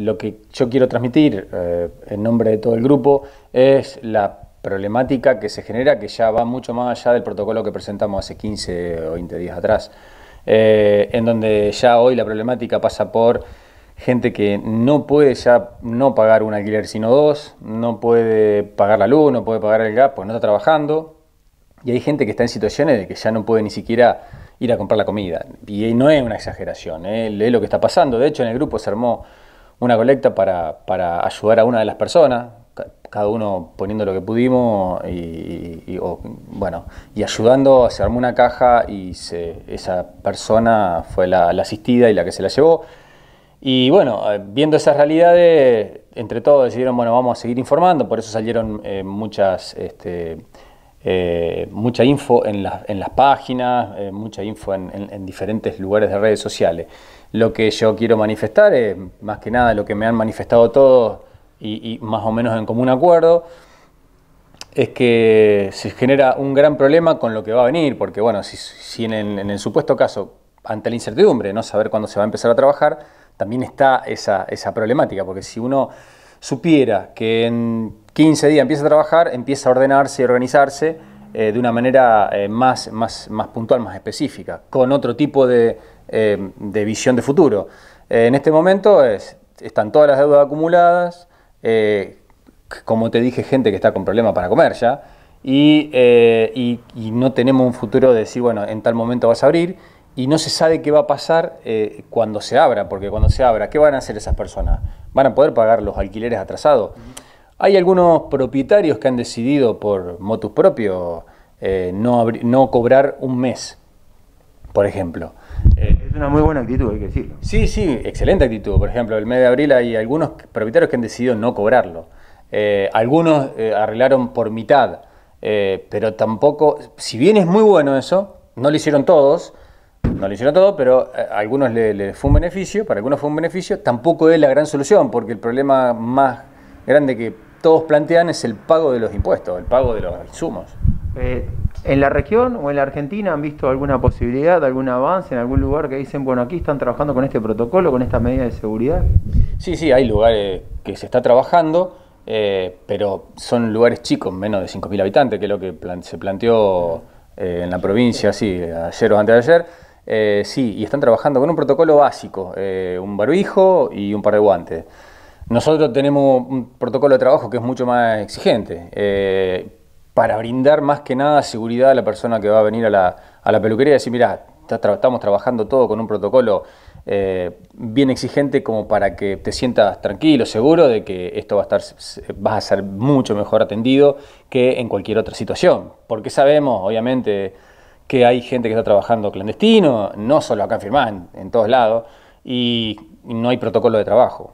Lo que yo quiero transmitir eh, en nombre de todo el grupo es la problemática que se genera, que ya va mucho más allá del protocolo que presentamos hace 15 o 20 días atrás, eh, en donde ya hoy la problemática pasa por gente que no puede ya no pagar un alquiler sino dos, no puede pagar la luz, no puede pagar el gas, pues no está trabajando, y hay gente que está en situaciones de que ya no puede ni siquiera ir a comprar la comida, y no es una exageración, es eh, lo que está pasando, de hecho en el grupo se armó una colecta para, ayudar a una de las personas, cada uno poniendo lo que pudimos y, bueno y ayudando se armó una caja y esa persona fue la, asistida y la que se la llevó y bueno eh, viendo esas realidades entre todos decidieron bueno vamos a seguir informando por eso salieron eh, muchas este, eh, mucha info en, las páginas, eh, mucha info en, diferentes lugares de redes sociales. Lo que yo quiero manifestar más que nada lo que me han manifestado todos y, más o menos en común acuerdo es que se genera un gran problema con lo que va a venir, porque bueno, si, en, el, supuesto caso, ante la incertidumbre, no saber cuándo se va a empezar a trabajar, también está esa problemática, porque si uno supiera que en 15 días empieza a trabajar, empieza a ordenarse y organizarse eh, de una manera eh, más, más, puntual, más específica, con otro tipo de, eh, visión de futuro. en este momento están todas las deudas acumuladas, como te dije, gente que está con problemas para comer ya, y, no tenemos un futuro de decir, bueno, en tal momento vas a abrir, y no se sabe qué va a pasar cuando se abra, porque cuando se abra, ¿qué van a hacer esas personas? ¿Van a poder pagar los alquileres atrasados? Hay algunos propietarios que han decidido por motus propio eh, no, no cobrar un mes, por ejemplo. Eh, es una muy buena actitud, hay que decirlo. Sí, sí, excelente actitud. Por ejemplo, el mes de abril hay algunos propietarios que han decidido no cobrarlo. Eh, algunos arreglaron por mitad, pero tampoco, si bien es muy bueno eso, no lo hicieron todos, no lo hicieron todos, pero a algunos les fue un beneficio, para algunos fue un beneficio, tampoco es la gran solución, porque el problema más grande que todos plantean es el pago de los impuestos, el pago de los insumos. Eh, ¿En la región o en la Argentina han visto alguna posibilidad, algún avance en algún lugar que dicen, bueno, aquí están trabajando con este protocolo, con estas medidas de seguridad? Sí, sí, hay lugares que se está trabajando, eh, pero son lugares chicos, menos de 5.000 habitantes, que es lo que se planteó eh, en la provincia, sí, ayer o antes de ayer. sí, y están trabajando con un protocolo básico, un barbijo y un par de guantes. Nosotros tenemos un protocolo de trabajo que es mucho más exigente, eh, para brindar más que nada seguridad a la persona que va a venir a la, peluquería y decir, mira, estamos trabajando todo con un protocolo eh, bien exigente como para que te sientas tranquilo, seguro de que esto va a estar, vas a ser mucho mejor atendido que en cualquier otra situación. Porque sabemos, obviamente, que hay gente que está trabajando clandestino, no solo acá en Firmán, en todos lados, y no hay protocolo de trabajo.